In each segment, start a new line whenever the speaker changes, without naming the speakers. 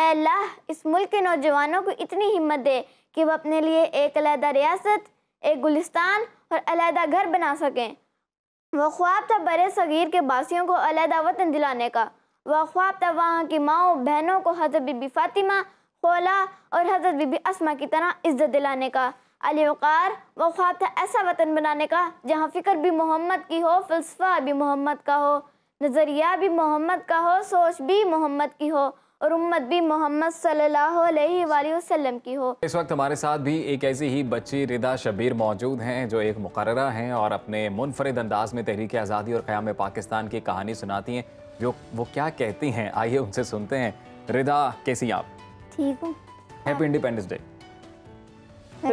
अल्लाह इस मुल्क के नौजवानों को इतनी हिम्मत दे कि वह अपने लिए एक अलहदा रियासत एक गुलिस्तान और अलहदा घर बना सकें वह ख्वाब था बर सग़ीर के बासियों को अलहदा वतन दिलाने का वह ख्वाब था वहाँ की माओ बहनों को हज़रत बीबी फ़ातिमा खोला और हज़रत बीबी असमा की तरह इज़्ज़त दिलाने का अली वह ख्वाब था ऐसा वतन बनाने का जहाँ फ़िक्र भी मोहम्मद की हो फ़लसफ़ा भी मोहम्मद का हो नज़रिया भी मोहम्मद का हो सोच भी मोहम्मद की हो और उम्मत भी मोहम्मद सल्लल्लाहु अलैहि वसल्लम की हो
इस वक्त हमारे साथ भी एक ऐसी ही बच्ची रिदा शबीर मौजूद हैं जो एक मुकर्रा हैं और अपने मुनफरद अंदाज में तहरीक आज़ादी और क़्याम पाकिस्तान की कहानी सुनाती हैं जो वो क्या कहती हैं आइए उनसे सुनते हैं रिदा कैसी आप ठीक हूँ हैप्पी इंडिपेंडेंस डे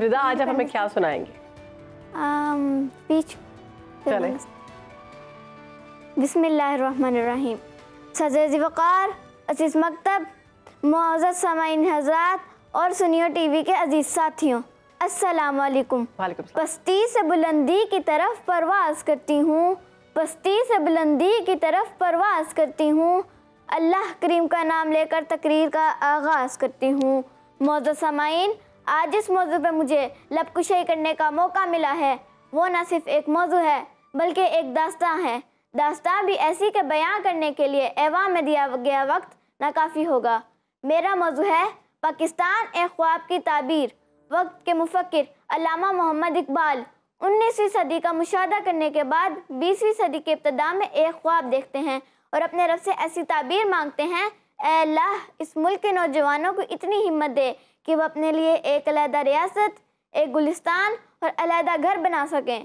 रिदा आज आप हमें क्या
सुनाएंगे बिस्मिल्लाहिर्रहमानिर्रहीम सजे जिवकार अजीज़ मकतब मुआवजा समाइन हजरात और सुनियो टीवी के अजीज़ साथियों असलकुम पस्ती से बुलंदी की तरफ परवाज़ करती हूँ पस्ती से बुलंदी की तरफ परवाज़ करती हूँ अल्लाह करीम का नाम लेकर तकरीर का आगाज़ करती हूँ मौजू समाइन आज इस मौजू पर मुझे लबकुशाई करने का मौका मिला है वो ना सिर्फ एक मौजू है बल्कि एक दास्तां है दास्तां भी ऐसी के बयां करने के लिए एवा में दिया गया वक्त नाकाफ़ी होगा मेरा मौजू है पाकिस्तान एक ख्वाब की ताबीर वक्त के मुफक्र अलामा मोहम्मद इकबाल उन्नीसवीं सदी का मुशाह करने के बाद बीसवीं सदी के इब्तदा में एक ख्वाब देखते हैं और अपने रब से ऐसी ताबीर मांगते हैं अल्लाह इस मुल्क के नौजवानों को इतनी हिम्मत दे कि वह अपने लिए एक अलहदा रियासत एक गुलिस्तान और अलहदा घर बना सकें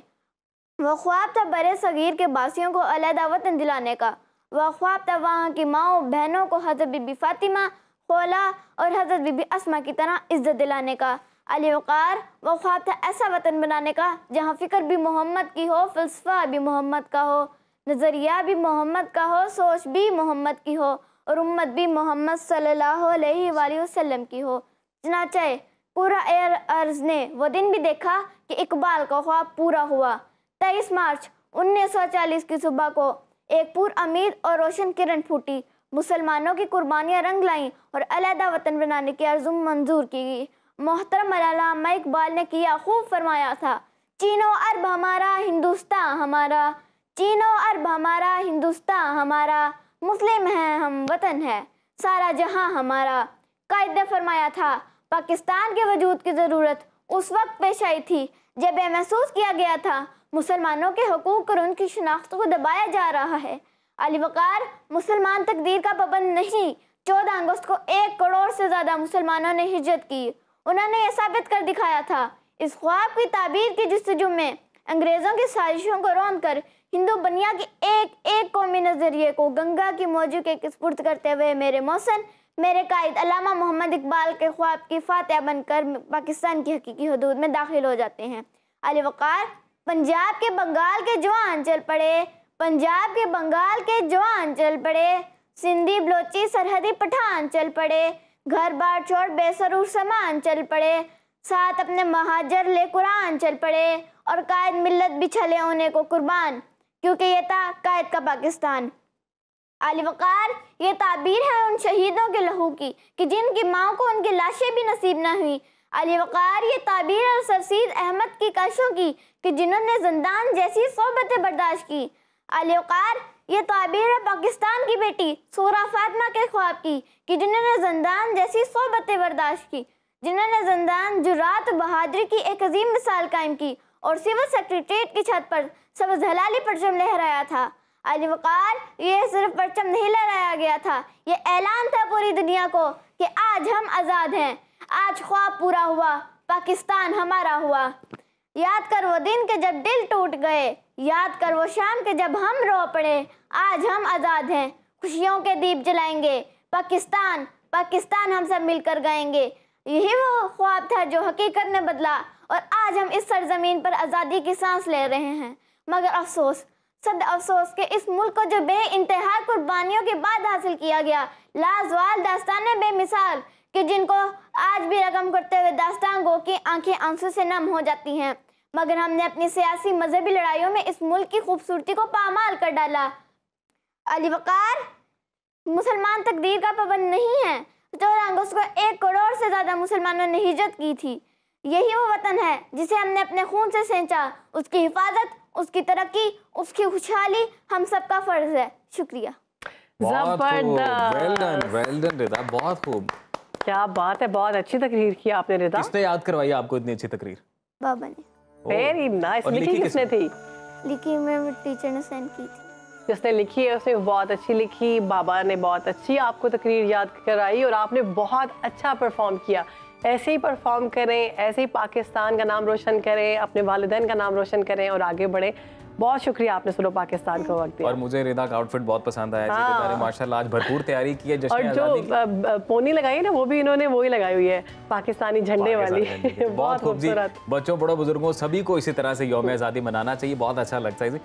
वह ख्वाब था बर सग़ीर के बासियों को अलहदा वतन दिलाने का व ख्वाब तब वहाँ की माओ बहनों को हजरत बीबी फ़ातिमा खोला और हजरत बीबी असमा की तरह इज्जत दिलाने का अली वक़ार व ख्वाब था ऐसा वतन बनाने का जहाँ फ़िक्र भी मोहम्मद की हो फलसफा भी मोहम्मद का हो नज़रिया भी मोहम्मद का हो सोच भी मोहम्मद की हो और उम्मत भी मोहम्मद सल्लल्लाहु अलैहि वसल्लम की हो चनाचे पूरा एयर अर्ज ने वो दिन भी देखा कि इकबाल का ख्वाब पूरा हुआ तेईस मार्च 1940 की सुबह को एक पुर अमीर और रोशन किरण फूटी मुसलमानों की कुर्बानियाँ रंग लाईं और अलहदा वतन बनाने की अर्जुम मंजूर की गई मोहतरम मलामा इकबाल ने किया खूब फरमाया था चीनो अरब हमारा हिंदुस्तान हमारा चीनो अरब हमारा हिंदुस्तान हमारा मुस्लिम है हम वतन है सारा जहां हमारा कायदे फरमाया था पाकिस्तान के वजूद की ज़रूरत उस वक्त पेश आई थी जब यह महसूस किया गया था मुसलमानों के हकूक़ और उनकी शनाख्त को दबाया जा रहा है अली वकार मुसलमान तकदीर का पाबंद नहीं चौदह अगस्त को एक करोड़ से ज़्यादा मुसलमानों ने हिजरत की उन्होंने यह साबित कर दिखाया था इस ख्वाब की ताबीर के जस्तजु में अंग्रेज़ों की साजिशों को रोंद कर हिंदू बनिया के एक एक कौमी नज़रिए को गंगा की मौजू के स्पुर्द करते हुए मेरे मौसन मेरे कायद अलामा मोहम्मद इकबाल के ख्वाब की फातह बनकर पाकिस्तान की हकीकी हदूद में दाखिल हो जाते हैं अली वक़ार पंजाब के बंगाल के जवान चल पड़े पंजाब के बंगाल के जवान चल पड़े सिंधी बलोची सरहदी पठान चल पड़े घर बार छोड़ बेसरूर सामान चल पड़े साथ अपने महाजर ले कुरान चल पड़े और कायद मिल्लत भी छले होने को कुर्बान क्योंकि ये था कायद का पाकिस्तान आली वकार ये ताबीर है उन शहीदों के लहू की कि जिनकी माँ को उनकी लाशें भी नसीब ना हुई अली वक़ार ये ताबीर और सरसीद अहमद की कशों की कि जिन्होंने जिंदान जैसी सोबतें बर्दाश्त की अली वक़ार ये ताबीर है पाकिस्तान की बेटी सूरा फातिमा के ख्वाब की कि जिन्होंने जिंदान जैसी सोबतें बर्दाश्त की जिन्होंने जिंदान जुरात बहादुरी की एक अजीम मिसाल कायम की और सिविल सेक्रेटरीट की छत पर सबज हलाली परचम लहराया था अली वक़ार ये सिर्फ परचम नहीं लहराया गया था ये ऐलान था पूरी दुनिया को कि आज हम आज़ाद हैं आज ख्वाब पूरा हुआ पाकिस्तान हमारा हुआ याद कर वो दिन के जब दिल टूट गए याद कर वो शाम के जब हम रो पड़े आज हम आज़ाद हैं खुशियों के दीप जलाएंगे पाकिस्तान पाकिस्तान हम सब मिलकर गाएंगे यही वो ख्वाब था जो हकीकत ने बदला और आज हम इस सरजमीन पर आज़ादी की सांस ले रहे हैं मगर अफसोस सद अफसोस के इस मुल्क को जो बे इंतहा कुर्बानियों के बाद हासिल किया गया लाजवाल दास्तान बेमिसाल कि जिनको आज भी रकम करते हुए दास्तान गो की आंखें आंसू से नम हो जाती हैं मगर हमने अपनी सियासी मजहबी लड़ाइयों में इस मुल्क की खूबसूरती को पामाल कर डाला अली वकार मुसलमान तकदीर का पाबंद नहीं है चौदह तो अगस्त को एक करोड़ से ज़्यादा मुसलमानों ने हिजरत की थी यही वो वतन है जिसे हमने अपने खून से सींचा उसकी हिफाजत उसकी तरक्की उसकी खुशहाली हम सबका फर्ज है शुक्रिया जबरदस्त
वेल डन वेल डन बहुत खूब क्या बात है बहुत अच्छी तकरीर की आपने रिदा किसने याद करवाई आपको इतनी अच्छी तकरीर बाबा ने वेरी नाइस लिखी किसने थी
लिखी मेरे टीचर ने सेंड की थी
जिसने लिखी है उसने बहुत अच्छी लिखी बाबा ने बहुत अच्छी आपको तकरीर याद कराई और आपने बहुत अच्छा परफॉर्म किया ऐसे ही परफॉर्म करें ऐसे ही पाकिस्तान का नाम रोशन करें अपने वालदेन का नाम रोशन करें और आगे बढ़े बहुत शुक्रिया आपने सुनो पाकिस्तान को वक्त और मुझे रेदा का आउटफिट बहुत पसंद आया हाँ। माशाल्लाह आज भरपूर तैयारी की है और जो पोनी लगाई ना वो भी इन्होंने वही लगाई हुई है पाकिस्तानी झंडे वाली बहुत खूबसूरत बच्चों बड़ों बुजुर्गों सभी को इसी तरह से योम आज़ादी मनाना चाहिए बहुत अच्छा लगता है